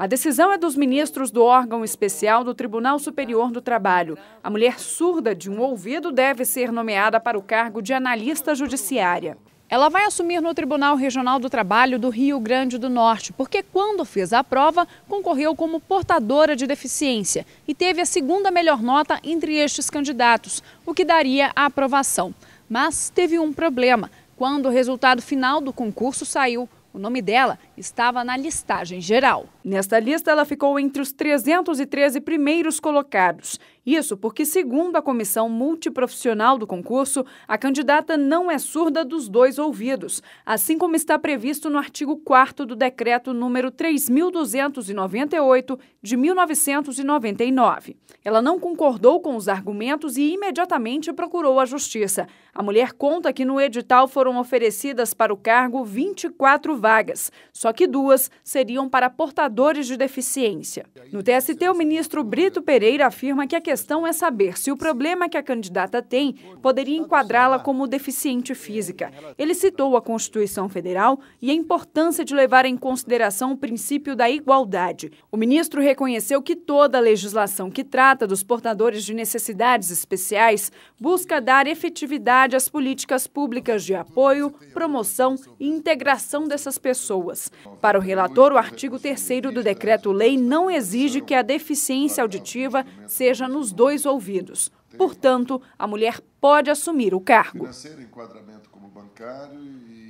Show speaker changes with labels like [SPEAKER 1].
[SPEAKER 1] A decisão é dos ministros do órgão especial do Tribunal Superior do Trabalho. A mulher surda de um ouvido deve ser nomeada para o cargo de analista judiciária. Ela vai assumir no Tribunal Regional do Trabalho do Rio Grande do Norte, porque quando fez a prova, concorreu como portadora de deficiência e teve a segunda melhor nota entre estes candidatos, o que daria a aprovação. Mas teve um problema. Quando o resultado final do concurso saiu, o nome dela estava na listagem geral. Nesta lista, ela ficou entre os 313 primeiros colocados isso porque, segundo a comissão multiprofissional do concurso, a candidata não é surda dos dois ouvidos, assim como está previsto no artigo 4 do decreto número 3298 de 1999. Ela não concordou com os argumentos e imediatamente procurou a justiça. A mulher conta que no edital foram oferecidas para o cargo 24 vagas, só que duas seriam para portadores de deficiência. No TST, o ministro Brito Pereira afirma que a questão é saber se o problema que a candidata tem poderia enquadrá-la como deficiente física. Ele citou a Constituição Federal e a importância de levar em consideração o princípio da igualdade. O ministro reconheceu que toda a legislação que trata dos portadores de necessidades especiais busca dar efetividade às políticas públicas de apoio, promoção e integração dessas pessoas. Para o relator, o artigo 3 do decreto-lei não exige que a deficiência auditiva seja no dos dois ouvidos. Portanto, a mulher pode assumir o cargo. Financeiro, enquadramento como bancário e